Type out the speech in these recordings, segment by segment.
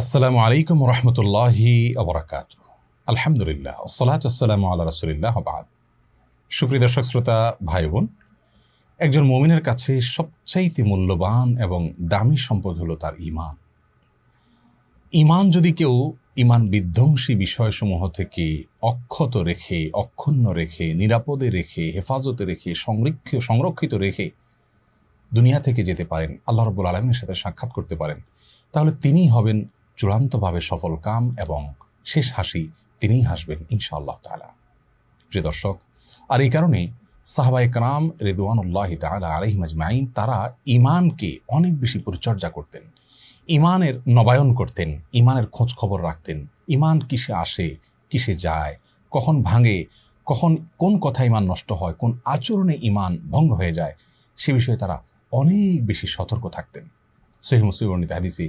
আসসালামু আলাইকুম রহমতুল্লাহি আবরাকাত আলহামদুলিল্লাহ সালাত আসসালাম আল্লাহ রসুলিল্লাহ বাদ সুপ্রিয় দর্শক শ্রোতা ভাই বোন একজন মমিনের কাছে সবচাইতে মূল্যবান এবং দামি সম্পদ হলো তার ইমান ইমান যদি কেউ ইমান বিধ্বংসী বিষয়সমূহ থেকে অক্ষত রেখে অক্ষুণ্ণ রেখে নিরাপদে রেখে হেফাজতে রেখে সংরক্ষ সংরক্ষিত রেখে দুনিয়া থেকে যেতে পারেন আল্লাহ রবুল আলমের সাথে সাক্ষাৎ করতে পারেন তাহলে তিনি হবেন চূড়ান্তভাবে সফল কাম এবং শেষ হাসি তিনিই হাসবেন ইনশাআল্লাহ তালা প্রিয় দর্শক আর এই কারণে সাহাবা একরাম রেদুয়ানুল্লাহ তালা আলহিম আজমাইন তারা ইমানকে অনেক বেশি পরিচর্যা করতেন ইমানের নবায়ন করতেন ইমানের খোঁজ খবর রাখতেন ইমান কিসে আসে কিসে যায় কখন ভাঙে কখন কোন কথা ইমান নষ্ট হয় কোন আচরণে ইমান ভঙ্গ হয়ে যায় সে বিষয়ে তারা অনেক বেশি সতর্ক থাকতেন সহিমসিবর্ণিত হাদিসে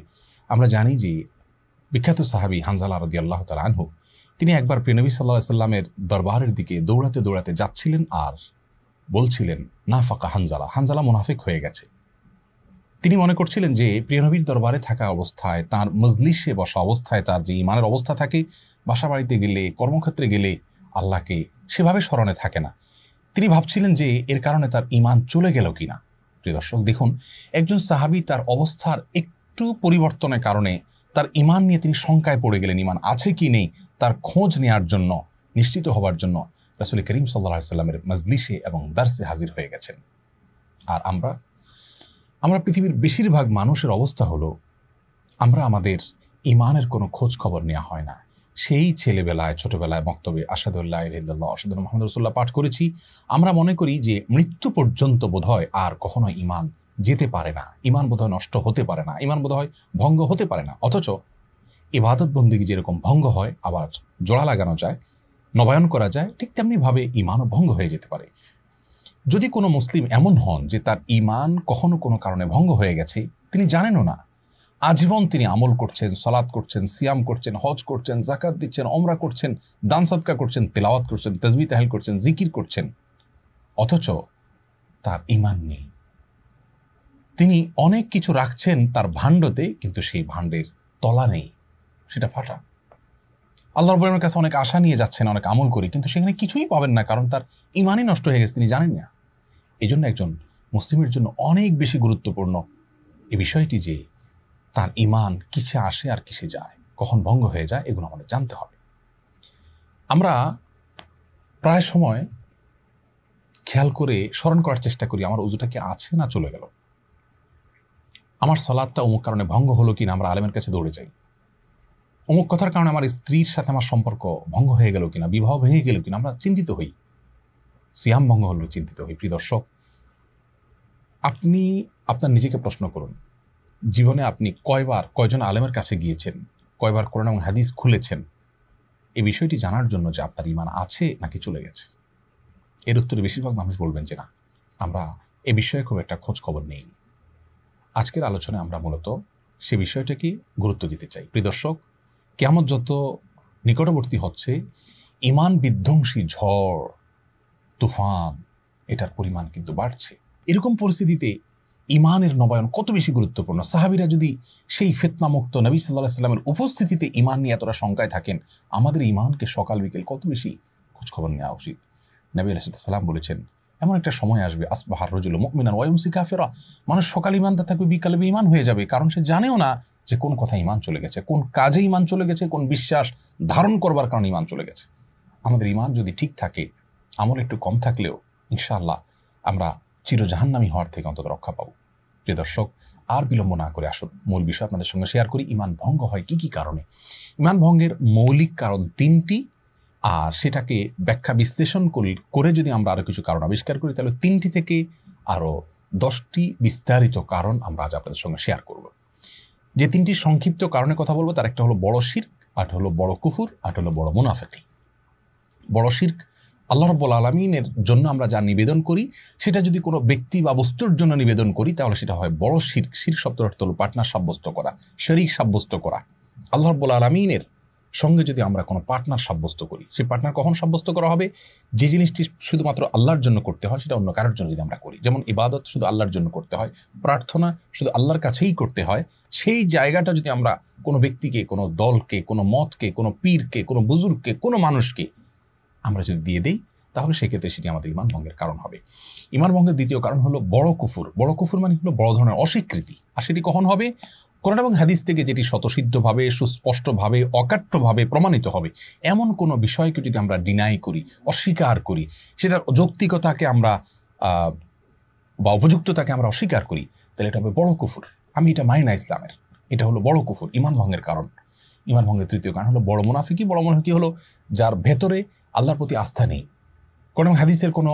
আমরা জানি যে বিখ্যাত সাহাবি হানজালা রদি আল্লাহ তাল আনহু তিনি একবার প্রিনবী সাল্লাহ সাল্লামের দরবারের দিকে দৌড়াতে দৌড়াতে যাচ্ছিলেন আর বলছিলেন না ফাঁকা হানজালা হানজালা মুনাফিক হয়ে গেছে তিনি মনে করছিলেন যে প্রিয়নবীর দরবারে থাকা অবস্থায় তার মজলিসে বসা অবস্থায় তার যে ইমানের অবস্থা থাকে বাসা বাড়িতে গেলে কর্মক্ষেত্রে গেলে আল্লাহকে সেভাবে স্মরণে থাকে না তিনি ভাবছিলেন যে এর কারণে তার ইমান চলে গেল কি না প্রিয় দর্শক দেখুন একজন সাহাবি তার অবস্থার একটু পরিবর্তনের কারণে তার ইমান নিয়ে তিনি শঙ্কায় পড়ে গেলেন ইমান আছে কি নেই তার খোঁজ নেওয়ার জন্য নিশ্চিত হওয়ার জন্য রাসুল করিম সাল্লা সাল্লামের মজলিসে এবং দার্সে হাজির হয়ে গেছেন আর আমরা আমরা পৃথিবীর বেশিরভাগ মানুষের অবস্থা হলো আমরা আমাদের ইমানের কোনো খোঁজ খবর নেওয়া হয় না সেই ছেলেবেলায় ছোটোবেলায় বক্তব্যে আসাদুল্লাহ ইহিল্লাহ আসাদুল মোহাম্মদ রসুল্লাহ পাঠ করেছি আমরা মনে করি যে মৃত্যু পর্যন্ত বোধহয় আর কখনো ইমান যেতে পারে না ইমান বোধহয় নষ্ট হতে পারে না ইমান বোধহয় ভঙ্গ হতে পারে না অথচ ইবাদত বন্দীকে যেরকম ভঙ্গ হয় আবার জোড়া লাগানো যায় নবায়ন করা যায় ঠিক তেমনিভাবে ইমানও ভঙ্গ হয়ে যেতে পারে যদি কোনো মুসলিম এমন হন যে তার ইমান কখনো কোনো কারণে ভঙ্গ হয়ে গেছে তিনি জানেনও না আজীবন তিনি আমল করছেন সলাৎ করছেন সিয়াম করছেন হজ করছেন জাকাত দিচ্ছেন অমরা করছেন দান সৎকা করছেন তেলাওয়াত করছেন তসবি তাহেল করছেন জিকির করছেন অথচ তার ইমান নেই তিনি অনেক কিছু রাখছেন তার ভাণ্ডতে কিন্তু সেই ভাণ্ডের তলা নেই সেটা ফাটা আল্লাহ রবুলের কাছে অনেক আশা নিয়ে যাচ্ছেন অনেক আমল করে কিন্তু সেখানে কিছুই পাবেন না কারণ তার ইমানই নষ্ট হয়ে গেছে তিনি জানেন না এই জন্য একজন মুসলিমের জন্য অনেক বেশি গুরুত্বপূর্ণ এ বিষয়টি যে তার ইমান কিসে আসে আর কিসে যায় কখন ভঙ্গ হয়ে যায় এগুলো আমাদের জানতে হবে আমরা প্রায় সময় খেয়াল করে স্মরণ করার চেষ্টা করি আমার উজুটা কি আছে না চলে গেল আমার সলাদটা অমুক কারণে ভঙ্গ হলো কিনা আমরা আলেমের কাছে দৌড়ে যাই অমুক কথার কারণে আমার স্ত্রীর সাথে আমার সম্পর্ক ভঙ্গ হয়ে গেল কিনা বিবাহ ভেঙে গেল কিনা আমরা চিন্তিত হই সিয়াম ভঙ্গ হলো চিন্তিত হই প্রিয় দর্শক আপনি আপনার নিজেকে প্রশ্ন করুন জীবনে আপনি কয়বার কয়জন আলেমের কাছে গিয়েছেন কয়বার কোরআন এবং হাদিস খুলেছেন এই বিষয়টি জানার জন্য যে আপনার ইমান আছে নাকি চলে গেছে এর উত্তরে বেশিরভাগ মানুষ বলবেন যে না আমরা এ বিষয়ে খুব একটা খোঁজ খবর নেইনি আজকের আলোচনায় আমরা মূলত সে বিষয়টাকে গুরুত্ব দিতে চাই প্রিদর্শক কেমন যত নিকটবর্তী হচ্ছে ইমান বিধ্বংসী ঝড় তুফান এটার পরিমাণ কিন্তু বাড়ছে এরকম পরিস্থিতিতে ইমানের নবায়ন কত বেশি গুরুত্বপূর্ণ সাহাবিরা যদি সেই ফেতনামুক্ত নবী সাল্লাহ সাল্লামের উপস্থিতিতে ইমান নিয়ে এতটা শঙ্কায় থাকেন আমাদের ইমানকে সকাল বিকেল কত বেশি খোঁজখবর নেওয়া উচিত নবী আলাইসাল্লাম বলেছেন এমন একটা সময় আসবে আসবাহার রজুল মিনান ওয়ুমসি কাফেরা মানুষ সকাল ইমানটা থাকবে বিকালে ইমান হয়ে যাবে কারণ সে জানেও না যে কোন কথা ইমান চলে গেছে কোন কাজে ইমান চলে গেছে কোন বিশ্বাস ধারণ করবার কারণে ইমান চলে গেছে আমাদের ইমান যদি ঠিক থাকে আমল একটু কম থাকলেও ইনশাআল্লাহ আমরা চিরজাহান্নামি হওয়ার থেকে অন্তত রক্ষা পাবো প্রিয় দর্শক আর বিলম্ব না করে আসুন মূল বিষয় আপনাদের সঙ্গে শেয়ার করি ইমান ভঙ্গ হয় কি কি কারণে ইমান ভঙ্গের মৌলিক কারণ তিনটি আর সেটাকে ব্যাখ্যা বিশ্লেষণ করে যদি আমরা আরও কিছু কারণ আবিষ্কার করি তাহলে তিনটি থেকে আরও দশটি বিস্তারিত কারণ আমরা আজ আপনাদের সঙ্গে শেয়ার করব যে তিনটি সংক্ষিপ্ত কারণে কথা বলবো তার একটা হলো বড় শির আট হলো বড় কুফুর আট হলো বড় মুনাফেকি বড় শির্ক আল্লাহ রব্বুল আলমিনের জন্য আমরা যা নিবেদন করি সেটা যদি কোনো ব্যক্তি বা বস্তুর জন্য নিবেদন করি তাহলে সেটা হয় বড় শির শির অর্থ হলো পার্টনার সাব্যস্ত করা শরিক সাব্যস্ত করা আল্লাহ রব্বুল আলমিনের সঙ্গে যদি আমরা কোনো পার্টনার সাব্যস্ত করি সেই পার্টনার কখন সাব্যস্ত করা হবে যে জিনিসটি শুধুমাত্র আল্লাহর জন্য করতে হয় সেটা অন্য কারোর জন্য যদি আমরা করি যেমন ইবাদত শুধু আল্লাহর জন্য করতে হয় প্রার্থনা শুধু আল্লাহর কাছেই করতে হয় সেই জায়গাটা যদি আমরা কোনো ব্যক্তিকে কোনো দলকে কোনো মতকে কোনো পীরকে কোনো বুজুর্গকে কোনো মানুষকে আমরা যদি দিয়ে দিই তাহলে সেক্ষেত্রে সেটি আমাদের ইমান ভঙ্গের কারণ হবে ইমান ভঙ্গের দ্বিতীয় কারণ হলো বড় কুফুর বড় কুফুর মানে হলো বড় ধরনের অস্বীকৃতি আর সেটি কখন হবে কোরআন এবং হাদিস থেকে যেটি স্বতসিদ্ধভাবে সুস্পষ্টভাবে অকাট্যভাবে প্রমাণিত হবে এমন কোনো বিষয়কে যদি আমরা ডিনাই করি অস্বীকার করি সেটার যৌক্তিকতাকে আমরা বা উপযুক্ততাকে আমরা অস্বীকার করি তাহলে এটা হবে বড় কুফুর আমি এটা মাই না ইসলামের এটা হলো বড় কুফুর ইমান ভঙ্গের কারণ ইমান ভঙ্গের তৃতীয় কারণ হলো বড় মুনাফিকি বড় মুনাফিকি হলো যার ভেতরে আল্লাহর প্রতি আস্থা নেই কোরআন হাদিসের কোনো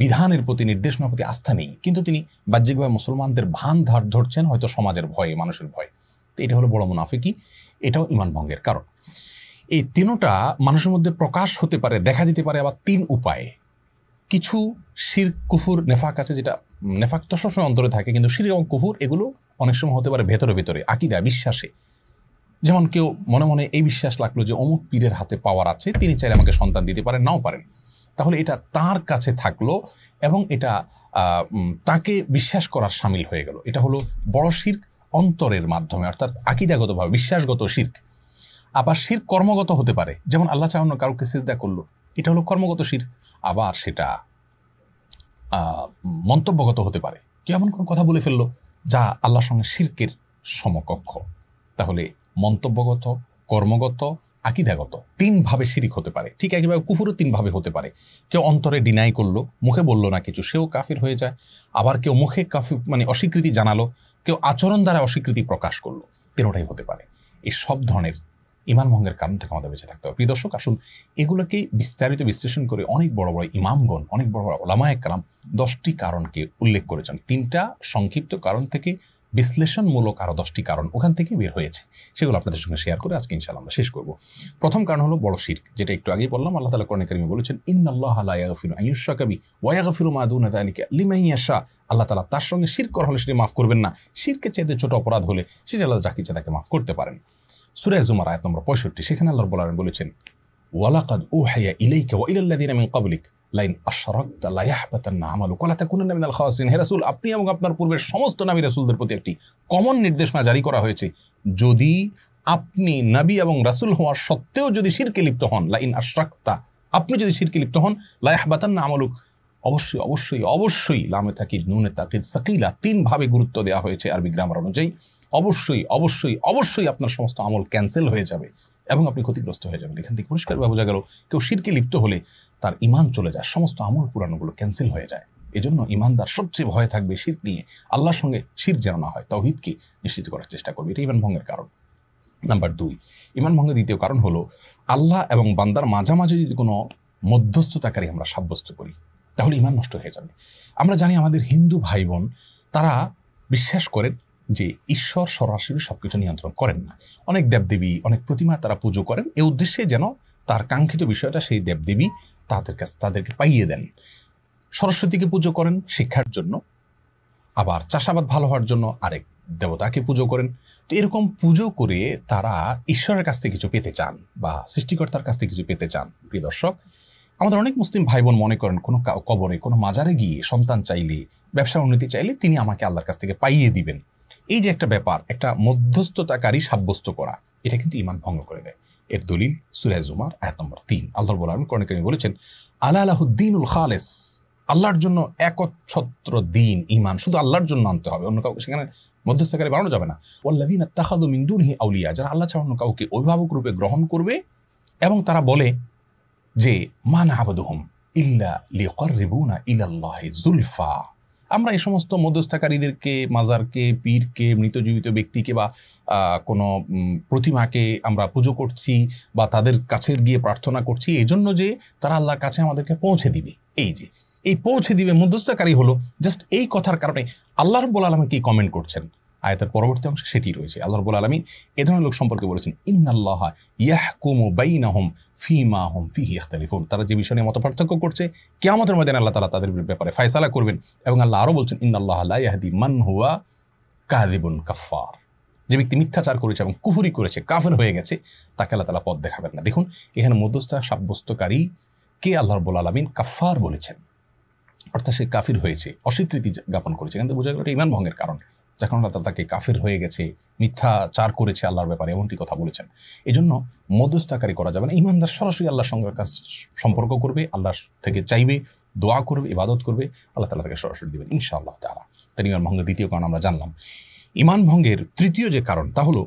বিধানের প্রতি নির্দেশনার প্রতি আস্থা নেই কিন্তু তিনি বাহ্যিকভাবে মুসলমানদের ভান ধার ধরছেন হয়তো সমাজের ভয়ে মানুষের ভয়ে তো এটা হলো বড় মুনাফিকি এটাও ইমান ভঙ্গের কারণ এই তিনোটা মানুষের মধ্যে প্রকাশ হতে পারে দেখা দিতে পারে আবার তিন উপায়ে কিছু শির কুফুর নেফাক আছে যেটা নেফাক তো সবসময় অন্তরে থাকে কিন্তু শির এবং কুফুর এগুলো অনেক সময় হতে পারে ভেতরে ভেতরে আকিদা বিশ্বাসে যেমন কেউ মনে মনে এই বিশ্বাস লাগলো যে অমুক পীরের হাতে পাওয়ার আছে তিনি চাইলে আমাকে সন্তান দিতে পারেন নাও পারেন তাহলে এটা তার কাছে থাকলো এবং এটা তাকে বিশ্বাস করার সামিল হয়ে গেল এটা হলো বড় শির্ক অন্তরের মাধ্যমে অর্থাৎ আকিদাগতভাবে বিশ্বাসগত শির্ক আবার শির কর্মগত হতে পারে যেমন আল্লাহ চাহন কারোকে সিজদা করলো এটা হলো কর্মগত শির আবার সেটা মন্তব্যগত হতে পারে কেমন এমন কোনো কথা বলে ফেললো যা আল্লাহর সঙ্গে শির্কের সমকক্ষ তাহলে মন্তব্যগত কর্মগত আকিদাগত তিনভাবে শিরিক হতে পারে ঠিক একইভাবে কুফুরও তিনভাবে হতে পারে কেউ অন্তরে ডিনাই করলো মুখে বলল না কিছু সেও কাফির হয়ে যায় আবার কেউ মুখে কাফি মানে অস্বীকৃতি জানালো কেউ আচরণ দ্বারা অস্বীকৃতি প্রকাশ করলো তেরোটাই হতে পারে এই সব ধরনের ইমান ভঙ্গের কারণ থেকে আমাদের বেঁচে থাকতে হবে প্রিয় দর্শক আসুন এগুলোকে বিস্তারিত বিশ্লেষণ করে অনেক বড় বড় ইমামগণ অনেক বড় বড় ওলামায় কালাম দশটি কারণকে উল্লেখ করেছেন তিনটা সংক্ষিপ্ত কারণ থেকে বিশ্লেষণমূলক আরও দশটি কারণ ওখান থেকে বের হয়েছে সেগুলো আপনাদের সঙ্গে শেয়ার করে আজকে ইনশাল্লাহ আমরা শেষ করব প্রথম কারণ হলো বড় শির যেটা একটু আগেই বললাম আল্লাহ তালা কর্ণে কারিমি বলেছেন ইন্নআল্লাহ আয়াগফিরু আয়ুষা ওয়াগাফিরু মাদুনা দানিকে লিমাইয়াশা আল্লাহ তালা তার সঙ্গে শির করা হলে সেটি মাফ করবেন না শিরকে চেয়েতে ছোট অপরাধ হলে সেটি আল্লাহ যাকে ইচ্ছে তাকে মাফ করতে পারেন সুরে জুমার আয়াত নম্বর পঁয়ষট্টি সেখানে আল্লাহর বলার বলেছেন ওয়ালাকাদ ও হাইয়া ও ওয়া ইলাল্লাদিন আমি কাবলিক লাইন আশরক্তা লাইহাবাতান আমালুক ওলা তাকুনান্না মিনাল খাওয়াসিন হে রাসুল আপনি এবং আপনার পূর্বের সমস্ত নামী রাসুলদের প্রতি একটি কমন নির্দেশনা জারি করা হয়েছে যদি আপনি নবী এবং রাসূল হওয়া সত্ত্বেও যদি শিরকে লিপ্ত হন লাইন আশরাক্তা আপনি যদি শিরকে লিপ্ত হন লাইহাবাতান্না আমালুক অবশ্যই অবশ্যই অবশ্যই লামে থাকি নুনে তাকিদ সাকিলা তিনভাবে গুরুত্ব দেওয়া হয়েছে আরবি গ্রামার অনুযায়ী অবশ্যই অবশ্যই অবশ্যই আপনার সমস্ত আমল ক্যান্সেল হয়ে যাবে এবং আপনি ক্ষতিগ্রস্ত হয়ে যাবেন এখান থেকে পরিষ্কারভাবে বোঝা গেল কেউ শিরকে লিপ্ত হলে তার ইমান চলে যায় সমস্ত আমল পুরানোগুলো ক্যান্সেল হয়ে যায় এজন্য ইমানদার সবচেয়ে ভয় থাকবে শির নিয়ে আল্লাহর সঙ্গে শির যেন না হয় তাওহিদকে নিশ্চিত করার চেষ্টা করবে এটা ইমান ভঙ্গের কারণ নাম্বার দুই ইমান ভঙ্গের দ্বিতীয় কারণ হলো আল্লাহ এবং বান্দার মাঝামাঝি যদি কোনো মধ্যস্থতাকারী আমরা সাব্যস্ত করি তাহলে ইমান নষ্ট হয়ে যাবে আমরা জানি আমাদের হিন্দু ভাই বোন তারা বিশ্বাস করেন যে ঈশ্বর সরাসরি সব কিছু নিয়ন্ত্রণ করেন না অনেক দেবদেবী অনেক প্রতিমার তারা পুজো করেন এ উদ্দেশ্যে যেন তার কাঙ্ক্ষিত বিষয়টা সেই দেবদেবী তাদের কাছে তাদেরকে পাইয়ে দেন সরস্বতীকে পুজো করেন শিক্ষার জন্য আবার চাষাবাদ ভালো হওয়ার জন্য আরেক দেবতাকে পুজো করেন তো এরকম পুজো করে তারা ঈশ্বরের কাছ থেকে কিছু পেতে চান বা সৃষ্টিকর্তার কাছ থেকে কিছু পেতে চান প্রিয় দর্শক আমাদের অনেক মুসলিম ভাই বোন মনে করেন কোনো কবরে কোনো মাজারে গিয়ে সন্তান চাইলে ব্যবসা উন্নতি চাইলে তিনি আমাকে আল্লাহর কাছ থেকে পাইয়ে দিবেন এই যে একটা ব্যাপার একটা মধ্যস্থতাকারী সাব্যস্ত করা এটা কিন্তু ইমান ভঙ্গ করে দেয় এর দলিল সুরায় জুমার আয়াত নম্বর তিন আল্লাহর বলার আলম বলেছেন আল্লাহ আলাহুদ্দিনুল খালেস আল্লাহর জন্য একচ্ছত্র দিন ইমান শুধু আল্লাহর জন্য আনতে হবে অন্য কাউকে সেখানে মধ্যস্থকারী বানানো যাবে না ওল্লাদিন তাহাদু হি আউলিয়া যারা আল্লাহ ছাড়া অন্য কাউকে অভিভাবক রূপে গ্রহণ করবে এবং তারা বলে যে মান আবদুহম ইল্লা লিকর রিবুনা জুলফা আমরা এই সমস্ত মধ্যস্থকারীদেরকে মাজারকে পীরকে মৃতজীবিত ব্যক্তিকে বা কোনো প্রতিমাকে আমরা পুজো করছি বা তাদের কাছে গিয়ে প্রার্থনা করছি এই জন্য যে তারা আল্লাহর কাছে আমাদেরকে পৌঁছে দিবে এই যে এই পৌঁছে দিবে মধ্যস্থকারী হলো জাস্ট এই কথার কারণে আল্লাহ রব্বুল আলমে কি কমেন্ট করছেন আয়তার পরবর্তী অংশ সেটি রয়েছে আল্লাহ রবুল আলমী এ ধরনের লোক সম্পর্কে বলেছেন ইন্নাল্লাহ ইয়াহকুমু বাইনাহম ফি মা হোম ফি ইখতালিফুন তারা যে বিষয় নিয়ে মত পার্থক্য করছে আমাদের মধ্যে আল্লাহ তালা তাদের ব্যাপারে ফায়সালা করবেন এবং আল্লাহ আরও বলছেন ইন্নাল্লাহ আল্লাহ ইয়াহদি মান হুয়া কাদিবুন কাফার যে ব্যক্তি মিথ্যাচার করেছে এবং কুফুরি করেছে কাফের হয়ে গেছে তাকে আল্লাহ তালা পথ দেখাবেন না দেখুন এখানে মধ্যস্থা সাব্যস্তকারী কে আল্লাহ রবুল আলমিন কাফার বলেছেন অর্থাৎ সে কাফির হয়েছে অস্বীকৃতি জ্ঞাপন করেছে কিন্তু বোঝা গেল এটা ইমান ভঙ্গের কারণ যার কারণে তারা তাকে কাফের হয়ে গেছে মিথ্যা চার করেছে আল্লাহর ব্যাপারে এমনটি কথা বলেছেন এজন্য মধ্যস্থাকারী করা যাবে না ইমানদার সরাসরি আল্লাহর সঙ্গে কাজ সম্পর্ক করবে আল্লাহর থেকে চাইবে দোয়া করবে ইবাদত করবে আল্লাহ তালা তাকে সরাসরি দেবেন ইনশাআল্লাহ তারা তাই ইমান ভঙ্গের দ্বিতীয় কারণ আমরা জানলাম ইমান ভঙ্গের তৃতীয় যে কারণ তা হলো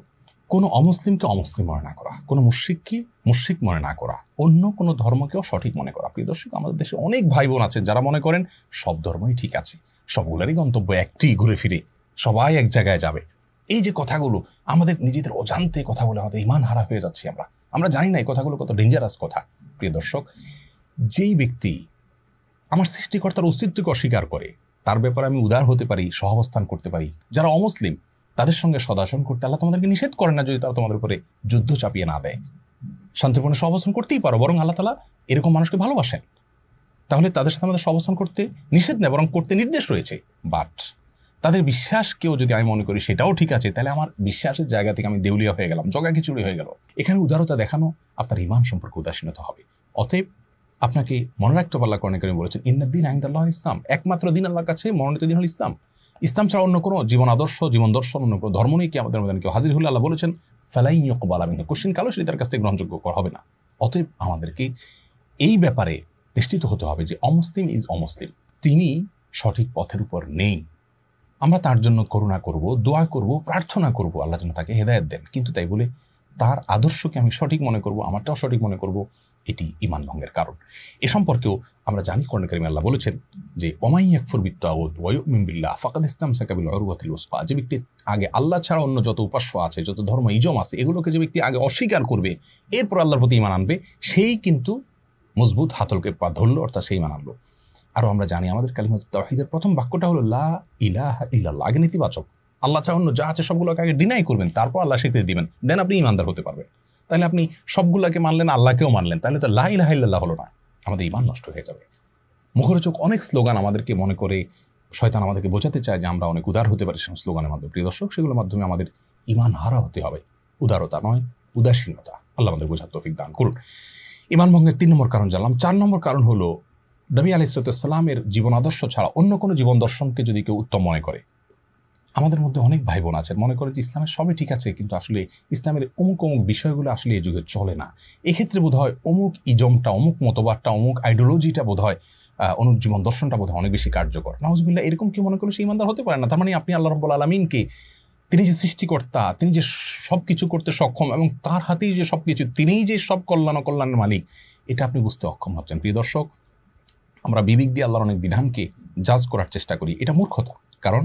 কোনো অমুসলিমকে অমুসলিম মনে না করা কোনো মুশ্রিককে মুশ্রিক মনে না করা অন্য কোনো ধর্মকেও সঠিক মনে করা প্রিয় দর্শক আমাদের দেশে অনেক ভাই বোন আছেন যারা মনে করেন সব ধর্মই ঠিক আছে সবগুলোরই গন্তব্য একটি ঘুরে ফিরে সবাই এক জায়গায় যাবে এই যে কথাগুলো আমাদের নিজেদের অজান্তে কথা বলে আমাদের ইমান হারা হয়ে যাচ্ছি আমরা আমরা জানি না এই কথাগুলো কত ডেঞ্জারাস কথা প্রিয় দর্শক যেই ব্যক্তি আমার সৃষ্টিকর্তার অস্তিত্বকে অস্বীকার করে তার ব্যাপারে আমি উদার হতে পারি সহাবস্থান করতে পারি যারা অমুসলিম তাদের সঙ্গে সদাসন করতে আল্লাহ তোমাদেরকে নিষেধ করে না যদি তারা তোমাদের উপরে যুদ্ধ চাপিয়ে না দেয় শান্তিপূর্ণ সহাবস্থান করতেই পারো বরং আল্লাহ তালা এরকম মানুষকে ভালোবাসেন তাহলে তাদের সাথে আমাদের সহাবস্থান করতে নিষেধ নেয় বরং করতে নির্দেশ রয়েছে বাট তাদের বিশ্বাস কেউ যদি আমি মনে করি সেটাও ঠিক আছে তাহলে আমার বিশ্বাসের জায়গা থেকে আমি দেউলিয়া হয়ে গেলাম জগা খিচুড়ি হয়ে গেল এখানে উদারতা দেখানো আপনার ইমান সম্পর্কে উদাসীনতা হবে অতএব আপনাকে মনে রাখতে পারলা করণে করিম বলেছেন দিন আইন্দাল্লাহ ইসলাম একমাত্র দিন আল্লাহর কাছে মনোনীত দিন হল ইসলাম ইসলাম ছাড়া অন্য কোনো জীবন আদর্শ জীবন দর্শন অন্য কোনো ধর্ম নিয়ে কি আমাদের মধ্যে কেউ হাজির হলে আল্লাহ বলেছেন ফেলাইকবাল আমিন কোশ্চিন কালো সেটি তার কাছ থেকে গ্রহণযোগ্য করা হবে না অতএব আমাদেরকে এই ব্যাপারে নিশ্চিত হতে হবে যে অমুসলিম ইজ অমুসলিম তিনি সঠিক পথের উপর নেই আমরা তার জন্য করুণা করব দোয়া করব প্রার্থনা করব আল্লাহ যেন তাকে হেদায়ত দেন কিন্তু তাই বলে তার আদর্শকে আমি সঠিক মনে করব আমারটাও সঠিক মনে করব এটি ইমান ভঙ্গের কারণ এ সম্পর্কেও আমরা জানি কর্ণকারিমে আল্লাহ বলেছেন যে ওমাই একফুর বিত্তাউদ ওয়ুমিল্লা ফাকাদ ইসলাম সাকাবিল অরুবাতিল ওসপা যে ব্যক্তি আগে আল্লাহ ছাড়া অন্য যত উপাস্য আছে যত ধর্ম ইজম আছে এগুলোকে যে ব্যক্তি আগে অস্বীকার করবে এরপর আল্লাহর প্রতি ইমান আনবে সেই কিন্তু মজবুত হাতলকে পা ধরল অর্থাৎ সেই ইমান আনলো আরও আমরা জানি আমাদের কালিমাত তহিদের প্রথম বাক্যটা হলো লা ইলাহা ইল্লাল্লাহ আগে নেতিবাচক আল্লাহ চা অন্য যা আছে সবগুলোকে আগে ডিনাই করবেন তারপর আল্লাহ স্বীকৃতি দিবেন দেন আপনি ইমানদার হতে পারবেন তাহলে আপনি সবগুলোকে মানলেন আল্লাহকেও মানলেন তাহলে তো লা ইলাহা ইল্লাল্লাহ হলো না আমাদের ইমান নষ্ট হয়ে যাবে মুখরোচক অনেক স্লোগান আমাদেরকে মনে করে শয়তান আমাদেরকে বোঝাতে চায় যে আমরা অনেক উদার হতে পারি সেই স্লোগানের মাধ্যমে প্রিয় দর্শক সেগুলোর মাধ্যমে আমাদের ইমান হারা হতে হবে উদারতা নয় উদাসীনতা আল্লাহ আমাদের বোঝার তৌফিক দান করুন ইমান ভঙ্গের তিন নম্বর কারণ জানলাম চার নম্বর কারণ হলো নবী আলাইসলাতামের জীবন আদর্শ ছাড়া অন্য কোনো জীবন দর্শনকে যদি কেউ উত্তম মনে করে আমাদের মধ্যে অনেক ভাই বোন আছেন মনে করে যে ইসলামের সবই ঠিক আছে কিন্তু আসলে ইসলামের অমুক অমুক বিষয়গুলো আসলে এই যুগে চলে না এক্ষেত্রে বোধ হয় অমুক ইজমটা অমুক মতবাদটা অমুক আইডিওলজিটা বোধ হয় অনুক জীবন দর্শনটা বোধ অনেক বেশি কার্যকর নাউজবিল্লা এরকম কেউ মনে করলে সে ইমানদার হতে পারে না তার মানে আপনি আল্লাহ রব্বুল আলমিনকে তিনি যে সৃষ্টিকর্তা তিনি যে সব কিছু করতে সক্ষম এবং তার হাতেই যে সব কিছু তিনিই যে সব কল্যাণ কল্যাণের মালিক এটা আপনি বুঝতে অক্ষম হচ্ছেন প্রিয় দর্শক আমরা বিবেক দিয়ে আল্লাহর অনেক বিধানকে জাজ করার চেষ্টা করি এটা মূর্খতা কারণ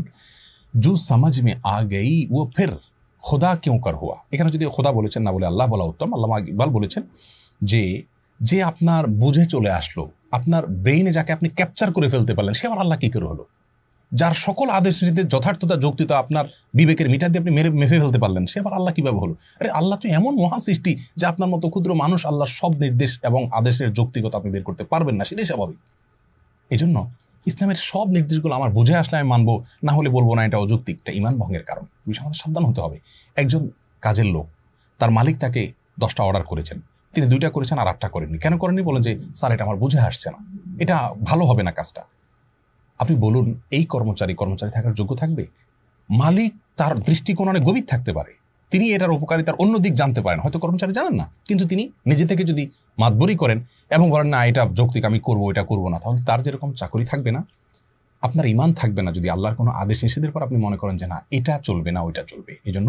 জু সমাজ মে আগেই ও ফের খোদা কেউ কার হওয়া এখানে যদি খোদা বলেছেন না বলে আল্লাহ বলা উত্তম আল্লাহ ইকবাল বলেছেন যে যে আপনার বুঝে চলে আসলো আপনার ব্রেইনে যাকে আপনি ক্যাপচার করে ফেলতে পারলেন সে আবার আল্লাহ কী করে হলো যার সকল আদেশ নিতে যথার্থতা যৌক্তিতা আপনার বিবেকের মিটার দিয়ে আপনি মেরে মেফে ফেলতে পারলেন সে আবার আল্লাহ কীভাবে হলো আরে আল্লাহ তো এমন মহা সৃষ্টি যে আপনার মতো ক্ষুদ্র মানুষ আল্লাহ সব নির্দেশ এবং আদেশের যৌক্তিকতা আপনি বের করতে পারবেন না সেটাই স্বাভাবিক এই জন্য ইসলামের সব নির্দেশগুলো আমার বুঝে আসলে আমি মানবো না হলে বলবো না এটা অযৌক্তিক এটা ইমান ভঙ্গের কারণ বিষয়ে আমাদের সাবধান হতে হবে একজন কাজের লোক তার মালিক তাকে দশটা অর্ডার করেছেন তিনি দুইটা করেছেন আর আটটা করেননি কেন করেননি বলেন যে স্যার এটা আমার বুঝে আসছে না এটা ভালো হবে না কাজটা আপনি বলুন এই কর্মচারী কর্মচারী থাকার যোগ্য থাকবে মালিক তার দৃষ্টিকোণ অনেক গভীর থাকতে পারে তিনি এটার উপকারিতার অন্য দিক জানতে পারেন হয়তো কর্মচারী জানেন না কিন্তু তিনি নিজে থেকে যদি মাতবরি করেন এবং বলেন না এটা যৌক্তিক আমি করবো এটা করবো না তাহলে তার যেরকম চাকরি থাকবে না আপনার ইমান থাকবে না যদি আল্লাহর কোনো আদেশ নিষেধের পর আপনি মনে করেন যে না এটা চলবে না ওইটা চলবে এই জন্য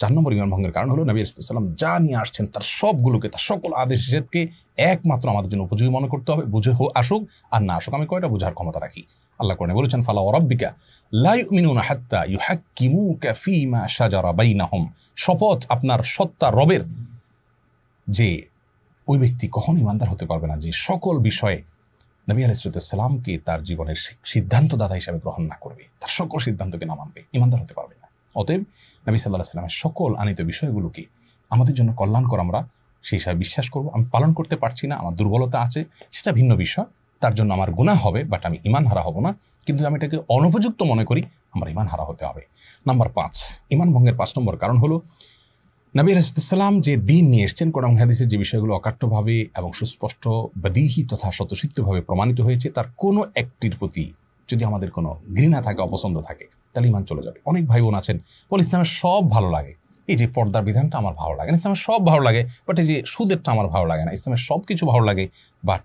চার নম্বর ইমান ভঙ্গের কারণ হলো নবী ইসলাম যা নিয়ে আসছেন তার সবগুলোকে তার সকল আদেশ নিষেধকে একমাত্র আমাদের জন্য উপযোগী মনে করতে হবে বুঝে আসুক আর না আসুক আমি কয়টা বোঝার ক্ষমতা রাখি আল্লাহ কোরআনে বলেছেন ফালা ওরাব্বিকা লাই মিনুনা হাত্তা ইউ হাক্কিমু ক্যাফিমা সাজারা বাইনাহম শপথ আপনার সত্তা রবের যে ওই ব্যক্তি কখন ইমানদার হতে পারবে না যে সকল বিষয়ে নবী আলাইসুদ্দামকে তার জীবনের সিদ্ধান্তদাতা হিসাবে গ্রহণ না করবে তার সকল সিদ্ধান্তকে না মানবে ইমানদার হতে পারবে না অতএব নবী সাল্লাহ সাল্লামের সকল আনিত বিষয়গুলোকে আমাদের জন্য কল্যাণকর আমরা সেই হিসাবে বিশ্বাস করব আমি পালন করতে পারছি না আমার দুর্বলতা আছে সেটা ভিন্ন বিষয় তার জন্য আমার গুণা হবে বাট আমি ইমান হারা হব না কিন্তু আমি এটাকে অনুপযুক্ত মনে করি আমার ইমান হারা হতে হবে নাম্বার পাঁচ ইমান ভঙ্গের পাঁচ নম্বর কারণ হলো নবী রাসুলাম যে দিন নিয়ে এসছেন কোরআন হাদিসের যে বিষয়গুলো অকাট্যভাবে এবং সুস্পষ্ট বদিহি তথা স্বতঃসিদ্ধভাবে প্রমাণিত হয়েছে তার কোনো একটির প্রতি যদি আমাদের কোনো ঘৃণা থাকে অপছন্দ থাকে তাহলে ইমান চলে যাবে অনেক ভাই বোন আছেন বল ইসলামের সব ভালো লাগে এই যে পর্দার বিধানটা আমার ভালো লাগে না ইসলামের সব ভালো লাগে বাট এই যে সুদেরটা আমার ভালো লাগে না ইসলামের সব কিছু ভালো লাগে বাট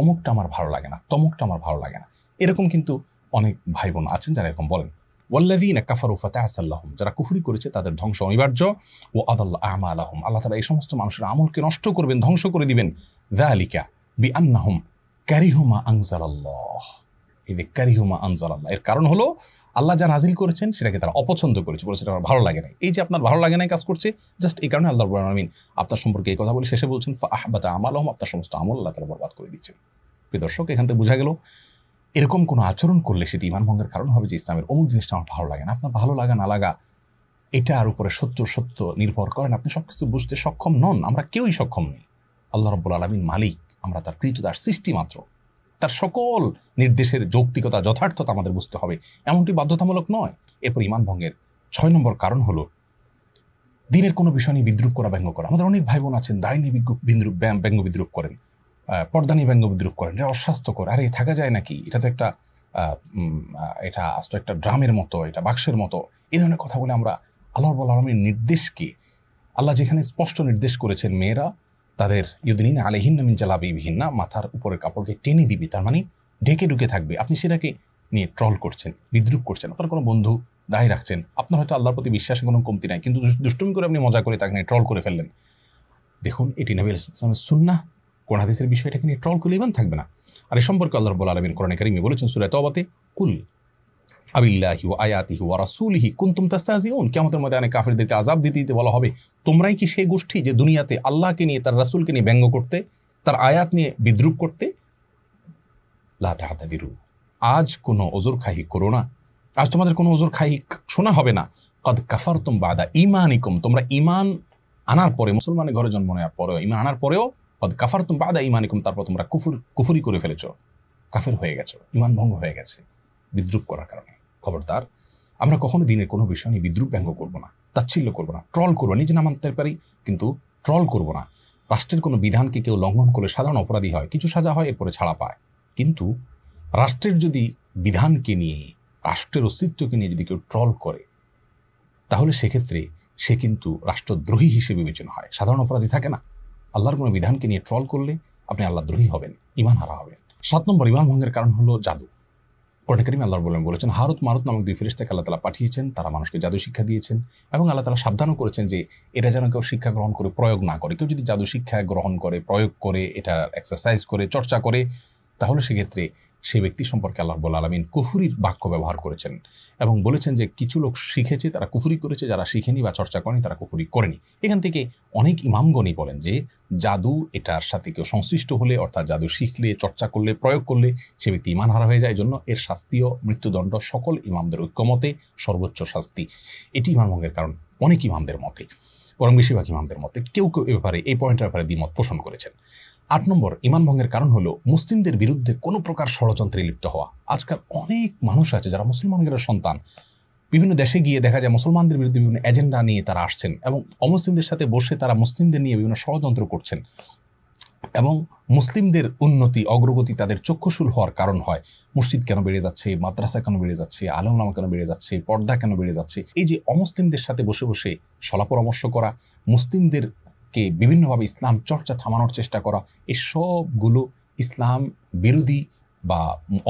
অমুকটা আমার ভালো লাগে না তমুকটা আমার ভালো লাগে না এরকম কিন্তু অনেক ভাই বোন আছেন যারা এরকম বলেন ওয়াল্লাভিনা কাফারু উফাতে আসাল্লাহম যারা কুফুরি করেছে তাদের ধ্বংস অনিবার্য ও আদাল্লাহ আমা আলাহম আল্লাহ তালা এই সমস্ত মানুষের আমলকে নষ্ট করবেন ধ্বংস করে দিবেন দ্য আলিকা বি আন্নাহম ক্যারিহুমা আংজালাল্লাহ এই যে ক্যারিহুমা আনজাল্লাহ এর কারণ হলো আল্লাহ যা নাজিল করেছেন সেটাকে তারা অপছন্দ করেছে বলে সেটা আমার ভালো লাগে না এই যে আপনার ভালো লাগে না কাজ করছে জাস্ট এই কারণে আল্লাহ রবুল আলমিন আপনার সম্পর্কে এই কথা বলে শেষে বলছেন আহবাতা আমাল হম আপনার সমস্ত আমল আল্লাহ তারা বরবাদ করে দিচ্ছেন প্রিয় দর্শক এখান থেকে বোঝা গেল এরকম কোনো আচরণ করলে সেটি ইমান ভঙ্গের কারণ হবে যে ইসলামের অমুক জিনিসটা আমার ভালো লাগে না আপনার ভালো লাগা না লাগা এটার উপরে সত্য সত্য নির্ভর করেন আপনি সব কিছু বুঝতে সক্ষম নন আমরা কেউই সক্ষম নেই আল্লাহ রব্বুল আলমিন মালিক আমরা তার কৃতদার সৃষ্টি মাত্র তার সকল নির্দেশের যৌক্তিকতা যথার্থতা আমাদের বুঝতে হবে এমনটি বাধ্যতামূলক নয় এরপর ইমান ভঙ্গের ছয় নম্বর কারণ হলো দিনের কোনো বিষয় নিয়ে বিদ্রুপ করা ব্যঙ্গ করা আমাদের অনেক ভাই বোন আছেন দায় নিয়ে বিদ্রুপ ব্যঙ্গ বিদ্রুপ করেন পর্দা নিয়ে ব্যঙ্গ বিদ্রুপ করেন এটা অস্বাস্থ্যকর আরে থাকা যায় নাকি এটা তো একটা এটা আস্ত একটা ড্রামের মতো এটা বাক্সের মতো এই ধরনের কথা বলে আমরা আল্লাহ আলমের নির্দেশকে আল্লাহ যেখানে স্পষ্ট নির্দেশ করেছেন মেয়েরা তাদের ইউদিন আলেহিন্না মিন না মাথার উপরের কাপড়কে টেনে দিবি তার মানে ঢেকে ঢুকে থাকবে আপনি সেটাকে নিয়ে ট্রল করছেন বিদ্রুপ করছেন আপনার কোনো বন্ধু দাঁড়িয়ে রাখছেন আপনার হয়তো আল্লাহর প্রতি বিশ্বাসে কোনো কমতি নাই কিন্তু দুষ্টুমি করে আপনি মজা করে তাকে নিয়ে ট্রল করে ফেললেন দেখুন এটি নবী ইসলামের সুন্না হাদিসের বিষয়টাকে নিয়ে ট্রল করলে ইমান থাকবে না আর এ সম্পর্কে আল্লাহ বলা আলমিন কোরআন কারিমি বলেছেন সুরায় তবাতে কুল আবিল্লাহি ও আয়াতিহি ও রাসুলিহি কুন্তুম তাস্তাহিউন কেমতের মধ্যে অনেক কাফেরদেরকে আজাব দিতে দিতে বলা হবে তোমরাই কি সেই গোষ্ঠী যে দুনিয়াতে আল্লাহকে নিয়ে তার রাসুলকে নিয়ে ব্যঙ্গ করতে তার আয়াত নিয়ে বিদ্রুপ করতে লাতাহাদিরু আজ কোনো খাহি করো না আজ তোমাদের কোনো খাহি শোনা হবে না কদ কাফারতুম বাদা ইমানিকুম তোমরা ইমান আনার পরে মুসলমানের ঘরে জন্ম নেওয়ার পরেও ইমান আনার পরেও কদ কাফার বাদা ইমানিকুম তারপর তোমরা কুফুর কুফুরি করে ফেলেছ কাফের হয়ে গেছো ইমান ভঙ্গ হয়ে গেছে বিদ্রুপ করার কারণে খবরদার আমরা কখনো দিনের কোনো বিষয় নিয়ে বিদ্রুপ ব্যঙ্গ করবো না তাচ্ছিল্য করবো না ট্রল করবো নিজে মানতে পারি কিন্তু ট্রল করবো না রাষ্ট্রের কোনো বিধানকে কেউ লঙ্ঘন করলে সাধারণ অপরাধী হয় কিছু সাজা হয় এরপরে ছাড়া পায় কিন্তু রাষ্ট্রের যদি বিধানকে নিয়ে রাষ্ট্রের অস্তিত্বকে নিয়ে যদি কেউ ট্রল করে তাহলে সেক্ষেত্রে সে কিন্তু রাষ্ট্রদ্রোহী হিসেবে বিবেচনা হয় সাধারণ অপরাধী থাকে না আল্লাহর কোনো বিধানকে নিয়ে ট্রল করলে আপনি আল্লাহদ্রোহী হবেন ইমান হারা হবেন সাত নম্বর ইমান ভঙ্গের কারণ হলো জাদু কোরআন করিম আল্লাহর বলেন বলেছেন হারুত মারুত নামক দুই ফেরিস্তাকে আল্লাহ তালা পাঠিয়েছেন তারা মানুষকে জাদু শিক্ষা দিয়েছেন এবং আল্লাহ তালা সাবধানও করেছেন যে এটা যেন কেউ শিক্ষা গ্রহণ করে প্রয়োগ না করে কেউ যদি জাদু শিক্ষা গ্রহণ করে প্রয়োগ করে এটা এক্সারসাইজ করে চর্চা করে তাহলে সেক্ষেত্রে সেই ব্যক্তি সম্পর্কে আল্লাহ রব্বুল আলমিন কুফুরির বাক্য ব্যবহার করেছেন এবং বলেছেন যে কিছু লোক শিখেছে তারা কুফুরি করেছে যারা শিখেনি বা চর্চা করেনি তারা কুফুরি করেনি এখান থেকে অনেক ইমামগণই বলেন যে জাদু এটার সাথে কেউ সংশ্লিষ্ট হলে অর্থাৎ জাদু শিখলে চর্চা করলে প্রয়োগ করলে সে ব্যক্তি ইমান হারা হয়ে যায় জন্য এর শাস্তিও মৃত্যুদণ্ড সকল ইমামদের ঐক্যমতে সর্বোচ্চ শাস্তি এটি ইমামভঙ্গের কারণ অনেক ইমামদের মতে বরং বেশিরভাগ ইমামদের মতে কেউ কেউ এ ব্যাপারে এই পয়েন্টের ব্যাপারে দ্বিমত পোষণ করেছেন আট নম্বর ইমান ভঙ্গের কারণ হলো মুসলিমদের বিরুদ্ধে কোনো প্রকার ষড়যন্ত্রে লিপ্ত হওয়া আজকাল অনেক মানুষ আছে যারা মুসলমানদের সন্তান বিভিন্ন দেশে গিয়ে দেখা যায় মুসলমানদের বিরুদ্ধে বিভিন্ন এজেন্ডা নিয়ে তারা আসছেন এবং অমুসলিমদের সাথে বসে তারা মুসলিমদের নিয়ে বিভিন্ন ষড়যন্ত্র করছেন এবং মুসলিমদের উন্নতি অগ্রগতি তাদের চক্ষুশূল হওয়ার কারণ হয় মসজিদ কেন বেড়ে যাচ্ছে মাদ্রাসা কেন বেড়ে যাচ্ছে আলমনামা কেন বেড়ে যাচ্ছে পর্দা কেন বেড়ে যাচ্ছে এই যে অমুসলিমদের সাথে বসে বসে সলা পরামর্শ করা মুসলিমদের কে বিভিন্নভাবে ইসলাম চর্চা থামানোর চেষ্টা করা এই সবগুলো ইসলাম বিরোধী বা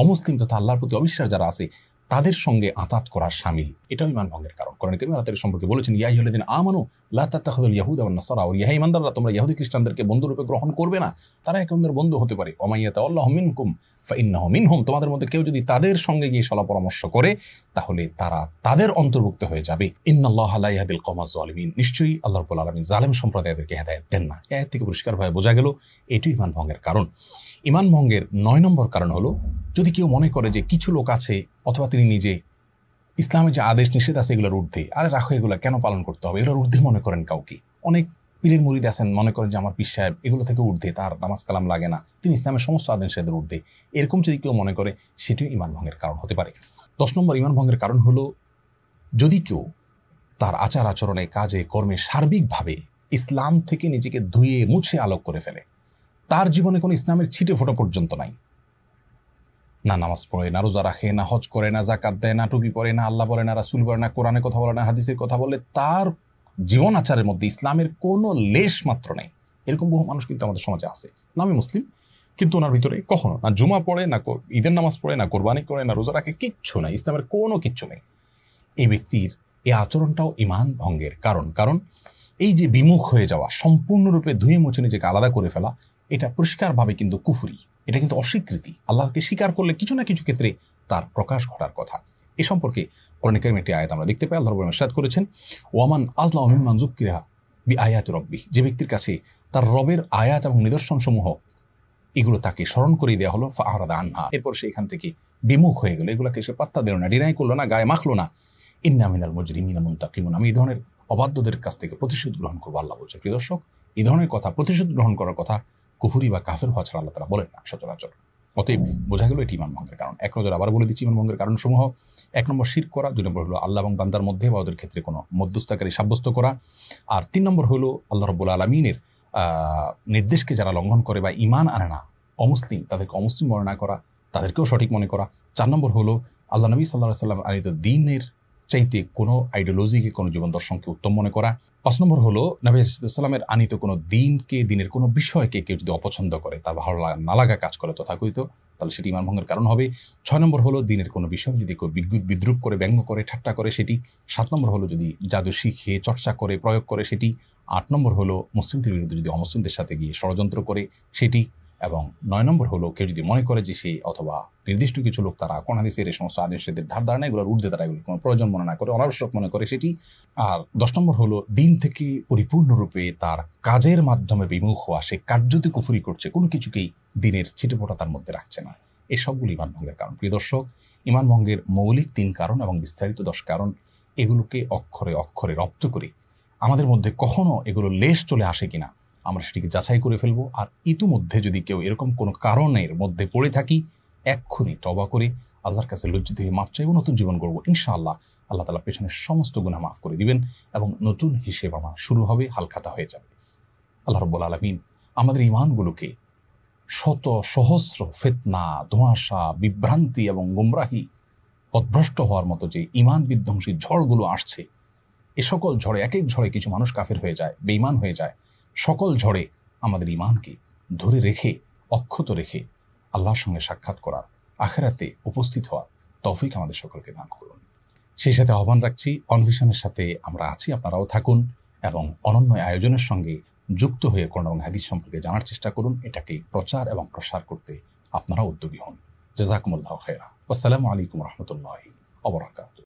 অমুসলিম তথা আল্লাহর প্রতি অবিশ্বাস যারা আছে তাদের সঙ্গে আতাত করা সামিল এটাও ইমান ভঙ্গের কারণ করেন কেমন তাদের সম্পর্কে বলেছেন ইয়াই হলে দিন আমানো লা তাহলে ইয়াহুদ আমার নাসারা ওর ইয়াহাই তোমরা ইয়াহুদি খ্রিস্টানদেরকে বন্ধুরূপে গ্রহণ করবে না তারা এক অন্যের বন্ধু হতে পারে অমাইয়া তাল্লাহ মিনকুম ফাইন্নাহ মিনহুম তোমাদের মধ্যে কেউ যদি তাদের সঙ্গে গিয়ে সলা পরামর্শ করে তাহলে তারা তাদের অন্তর্ভুক্ত হয়ে যাবে ইন্নাল্লাহ আল্লাহ ইয়াহাদিল কমাজ আলমিন নিশ্চয়ই আল্লাহ রবুল আলমিন জালেম সম্প্রদায়দেরকে হেদায়ত দেন না এর থেকে পরিষ্কারভাবে বোঝা গেল এটি ইমান ভঙ্গের কারণ ইমান ভঙ্গের নয় নম্বর কারণ হলো যদি কেউ মনে করে যে কিছু লোক আছে অথবা তিনি নিজে ইসলামের যে আদেশ নিষেধ আছে এগুলোর ঊর্ধ্বে আরে রাখো এগুলো কেন পালন করতে হবে এগুলোর ঊর্ধ্বে মনে করেন কাউকে অনেক পীরের মুরিদ আছেন মনে করেন যে আমার পীর সাহেব এগুলো থেকে ঊর্ধ্বে তার নামাজ কালাম লাগে না তিনি ইসলামের সমস্ত আদেশ নিষেধের ঊর্ধ্বে এরকম যদি কেউ মনে করে সেটিও ইমান ভঙ্গের কারণ হতে পারে দশ নম্বর ইমান ভঙ্গের কারণ হলো যদি কেউ তার আচার আচরণে কাজে কর্মে সার্বিকভাবে ইসলাম থেকে নিজেকে ধুয়ে মুছে আলোক করে ফেলে তার জীবনে কোনো ইসলামের ছিটে ফোটা পর্যন্ত নাই না নামাজ পড়ে না রোজা রাখে না হজ করে না জাকাত দেয় না টুপি পরে না আল্লাহ বলে না রাসুল বলে না কোরআনে কথা বলে না হাদিসের কথা বলে তার জীবন আচারের মধ্যে ইসলামের কোনো লেশ মাত্র নেই এরকম বহু মানুষ কিন্তু আমাদের সমাজে আছে নামে মুসলিম কিন্তু ওনার ভিতরে কখনো না জুমা পড়ে না ঈদের নামাজ পড়ে না কোরবানি করে না রোজা রাখে কিচ্ছু নাই ইসলামের কোনো কিচ্ছু নেই এই ব্যক্তির এই আচরণটাও ইমান ভঙ্গের কারণ কারণ এই যে বিমুখ হয়ে যাওয়া সম্পূর্ণরূপে ধুয়ে মুছে নিজেকে আলাদা করে ফেলা এটা পরিষ্কারভাবে কিন্তু কুফুরি এটা কিন্তু অস্বীকৃতি আল্লাহকে স্বীকার করলে কিছু না কিছু ক্ষেত্রে তার প্রকাশ ঘটার কথা এ সম্পর্কে অনেকের একটি আয়াত আমরা দেখতে পাই আল্লাহ রবুল সাদ করেছেন ওয়ামান আজলা অমিন মানজুব বি আয়াত রব্বি যে ব্যক্তির কাছে তার রবের আয়াত এবং নিদর্শনসমূহ এগুলো তাকে স্মরণ করে দেওয়া হলো ফাহরাদ আনহা এরপর সে এখান থেকে বিমুখ হয়ে গেলো এগুলোকে সে পাত্তা দিল না ডিনাই করলো না গায়ে মাখলো না ইন্নামিনাল মজরিমিনা মুন্তাকিমুন আমি এই ধরনের অবাধ্যদের কাছ থেকে প্রতিশোধ গ্রহণ করবো আল্লাহ বলছে প্রিয় দর্শক এই ধরনের কথা প্রতিশোধ গ্রহণ করার কথা কুফুরি বা কাফের হওয়া ছাড়া আল্লাহ তারা বলেন না সচরাচর অতএব বোঝা গেল এটি ইমান ভঙ্গের কারণ এক নজর আবার বলে দিচ্ছি ইমান ভঙ্গের কারণসমূহ এক নম্বর শির করা দুই নম্বর হলো আল্লাহ এবং বান্দার মধ্যে বা ওদের ক্ষেত্রে কোনো মধ্যস্থকারী সাব্যস্ত করা আর তিন নম্বর হলো আল্লাহ রব্বুল আলমিনের নির্দেশকে যারা লঙ্ঘন করে বা ইমান আনে না অমুসলিম তাদেরকে অমুসলিম মনে না করা তাদেরকেও সঠিক মনে করা চার নম্বর হলো আল্লাহ নবী সাল্লাহ সাল্লাম আনিত দিনের চাইতে কোনো আইডিওলজিকে কোনো জীবন দর্শনকে উত্তম মনে করা পাঁচ নম্বর হলো নবী আনিত কোনো দিনকে দিনের কোনো বিষয়কে কেউ যদি অপছন্দ করে তার ভালো না লাগা কাজ করে তথাকথিত তাহলে সেটি ইমান ভঙ্গের কারণ হবে ছয় নম্বর হলো দিনের কোনো বিষয় যদি কেউ বিদ্যুৎ বিদ্রুপ করে ব্যঙ্গ করে ঠাট্টা করে সেটি সাত নম্বর হলো যদি জাদু শিখে চর্চা করে প্রয়োগ করে সেটি আট নম্বর হলো মুসলিমদের বিরুদ্ধে যদি অমুসলিমদের সাথে গিয়ে ষড়যন্ত্র করে সেটি এবং নয় নম্বর হলো কেউ যদি মনে করে যে সেই অথবা নির্দিষ্ট কিছু লোক তারা কোন হাদিসের এই সমস্ত আদেশের ধার ধারণা এগুলোর উর্ধে তারা এগুলো কোনো প্রয়োজন মনে না করে অনাবশ্যক মনে করে সেটি আর দশ নম্বর হলো দিন থেকে পরিপূর্ণরূপে তার কাজের মাধ্যমে বিমুখ হওয়া সে কার্যতে কুফুরি করছে কোনো কিছুকেই দিনের ছিটেপোটা তার মধ্যে রাখছে না এসবগুলো ইমান ভঙ্গের কারণ প্রিয় দর্শক ইমান ভঙ্গের মৌলিক তিন কারণ এবং বিস্তারিত দশ কারণ এগুলোকে অক্ষরে অক্ষরে রপ্ত করে আমাদের মধ্যে কখনো এগুলো লেশ চলে আসে কিনা আমরা সেটিকে যাচাই করে ফেলবো আর ইতিমধ্যে যদি কেউ এরকম কোনো কারণের মধ্যে পড়ে থাকি এক্ষুনি তবা করে আল্লাহর কাছে লজ্জিত হয়ে মাপ চাইব নতুন জীবন করবো ইনশাআল্লাহ আল্লাহ তালা পেছনের সমস্ত গুণা মাফ করে দিবেন এবং নতুন হিসেব আমার শুরু হবে হালখাতা হয়ে যাবে আল্লাহ রব্বুল আলমিন আমাদের ইমানগুলোকে শত সহস্র ফেতনা ধোঁয়াশা বিভ্রান্তি এবং গুমরাহি পদভ্রষ্ট হওয়ার মতো যে ইমান বিধ্বংসী ঝড়গুলো আসছে এ সকল ঝড়ে এক এক ঝড়ে কিছু মানুষ কাফের হয়ে যায় বেইমান হয়ে যায় সকল ঝড়ে আমাদের ইমানকে ধরে রেখে অক্ষত রেখে আল্লাহর সঙ্গে সাক্ষাৎ করার আখেরাতে উপস্থিত হওয়ার তফিক আমাদের সকলকে দান করুন সেই সাথে আহ্বান রাখছি অনভিশনের সাথে আমরা আছি আপনারাও থাকুন এবং অনন্য আয়োজনের সঙ্গে যুক্ত হয়ে কোন এবং হাদিস সম্পর্কে জানার চেষ্টা করুন এটাকে প্রচার এবং প্রসার করতে আপনারা উদ্যোগী হন জাজাকুমুল্লাহ খেরা আসসালামু আলাইকুম রহমতুল্লাহ অবরাকাত